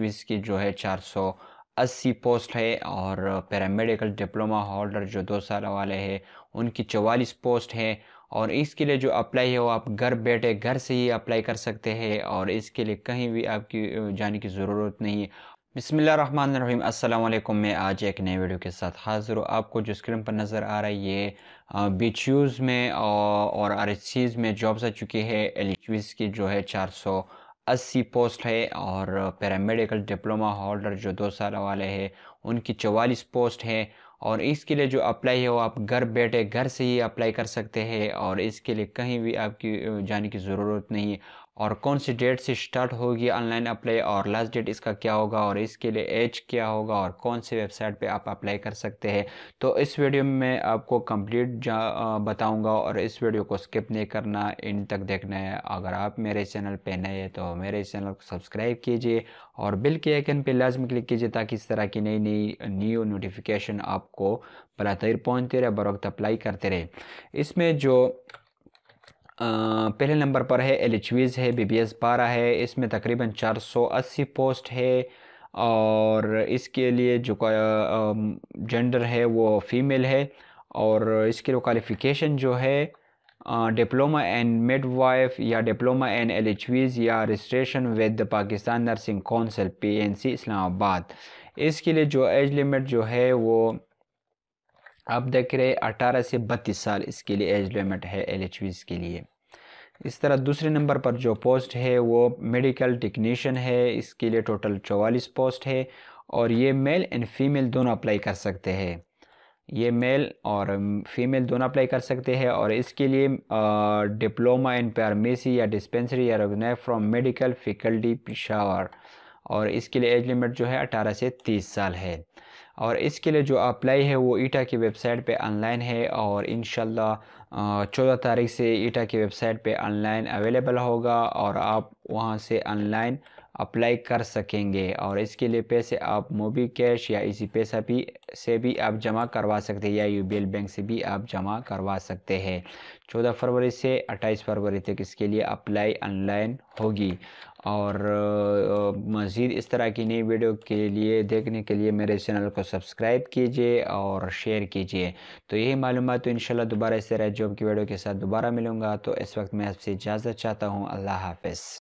2021 की जो है 480 पोस्ट है और पैरामेडिकल डिप्लोमा होल्डर जो दो साल वाले हैं उनकी चवालीस पोस्ट है और इसके लिए जो अप्लाई है वो आप घर बैठे घर से ही अप्लाई कर सकते हैं और इसके लिए कहीं भी आपकी जाने की ज़रूरत नहीं है बिसमीम वालेकुम मैं आज एक नए वीडियो के साथ हाज़िर हूँ आपको जो स्क्रीन पर नज़र आ रहा है ये बी में और आर में जॉब्स आ चुकी है एल की जो है चार सौ अस्सी पोस्ट है और पैरामेडिकल डिप्लोमा होल्डर जो दो साल वाले हैं उनकी चवालीस पोस्ट है और इसके लिए जो अप्लाई है वो आप घर बैठे घर से ही अप्लाई कर सकते हैं और इसके लिए कहीं भी आपकी जाने की ज़रूरत नहीं है और कौन सी डेट से स्टार्ट होगी ऑनलाइन अप्लाई और लास्ट डेट इसका क्या होगा और इसके लिए एज क्या होगा और कौन सी वेबसाइट पे आप अप्लाई कर सकते हैं तो इस वीडियो में मैं आपको कंप्लीट बताऊंगा और इस वीडियो को स्किप नहीं करना इन तक देखना है अगर आप मेरे चैनल पे नए हैं तो मेरे चैनल को सब्सक्राइब कीजिए और बिल के आइकन पर लाजमी क्लिक कीजिए ताकि इस तरह की नई नई न्यू नोटिफिकेशन आपको बला तैर पहुँचते रहे बर वक्त अप्लाई करते रहे इसमें जो पहले नंबर पर है एल है बी बी एस बारह है इसमें तकरीबन 480 पोस्ट है और इसके लिए जो जेंडर है वो फीमेल है और इसके लिए क्वालिफ़िकेशन जो है डिप्लोमा एंड मिड वाइफ या diploma and L H Vs या registration with Pakistan nursing council P N C Islamabad इसके लिए जो एज लिमिट जो है वो आप देख रहे अठारह से बत्तीस साल इसके लिए एज लिमिट है एल एच वीज़ के लिए इस तरह दूसरे नंबर पर जो पोस्ट है वो मेडिकल टेक्नीशियन है इसके लिए टोटल चौवालीस पोस्ट है और ये मेल एंड फीमेल दोनों अप्लाई कर सकते हैं ये मेल और फीमेल दोनों अप्लाई कर सकते हैं और इसके लिए डिप्लोमा इन फार्मेसी या डिस्पेंसरी या recognised from medical faculty Peshawar और इसके लिए एज लिमिट जो है अठारह से तीस साल है और इसके लिए जो अप्लाई है वो ईटा की वेबसाइट पे ऑनलाइन है और इन चौदह तारीख से ईटा की वेबसाइट पे ऑनलाइन अवेलेबल होगा और आप वहाँ से ऑनलाइन अप्लाई कर सकेंगे और इसके लिए पैसे आप मोबी कैश या इसी पैसा भी से भी आप जमा करवा सकते हैं या यू बैंक से भी आप जमा करवा सकते हैं चौदह फरवरी से अट्ठाईस फरवरी तक इसके लिए अप्लाई ऑनलाइन होगी और मज़ीद इस तरह की नई वीडियो के लिए देखने के लिए मेरे चैनल को सब्सक्राइब कीजिए और शेयर कीजिए तो यही मालूम तो इन दोबारा इस तरह जॉब की वीडियो के साथ दोबारा मिलूँगा तो इस वक्त मैं आपसे इजाज़त चाहता हूँ अल्लाह हाफ़